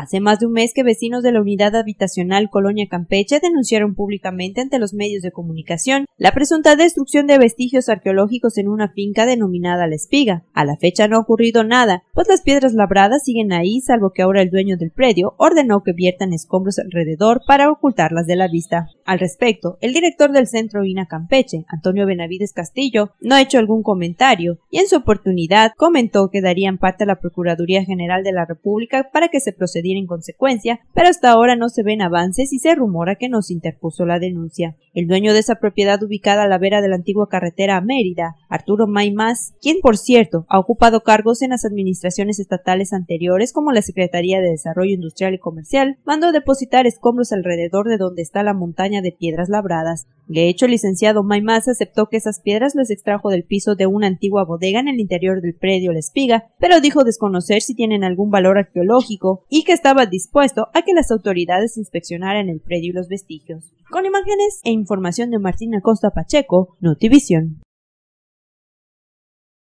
Hace más de un mes que vecinos de la unidad habitacional Colonia Campeche denunciaron públicamente ante los medios de comunicación la presunta destrucción de vestigios arqueológicos en una finca denominada La Espiga. A la fecha no ha ocurrido nada, pues las piedras labradas siguen ahí, salvo que ahora el dueño del predio ordenó que viertan escombros alrededor para ocultarlas de la vista. Al respecto, el director del Centro INA Campeche, Antonio Benavides Castillo, no ha hecho algún comentario y en su oportunidad comentó que darían parte a la Procuraduría General de la República para que se procediera en consecuencia, pero hasta ahora no se ven avances y se rumora que nos interpuso la denuncia el dueño de esa propiedad ubicada a la vera de la antigua carretera a Mérida, Arturo Maimás, quien por cierto ha ocupado cargos en las administraciones estatales anteriores como la Secretaría de Desarrollo Industrial y Comercial, mandó depositar escombros alrededor de donde está la montaña de piedras labradas, de hecho, el licenciado Maimás aceptó que esas piedras las extrajo del piso de una antigua bodega en el interior del predio La Espiga, pero dijo desconocer si tienen algún valor arqueológico y que estaba dispuesto a que las autoridades inspeccionaran el predio y los vestigios. Con imágenes e información de Martina Costa Pacheco, Notivisión.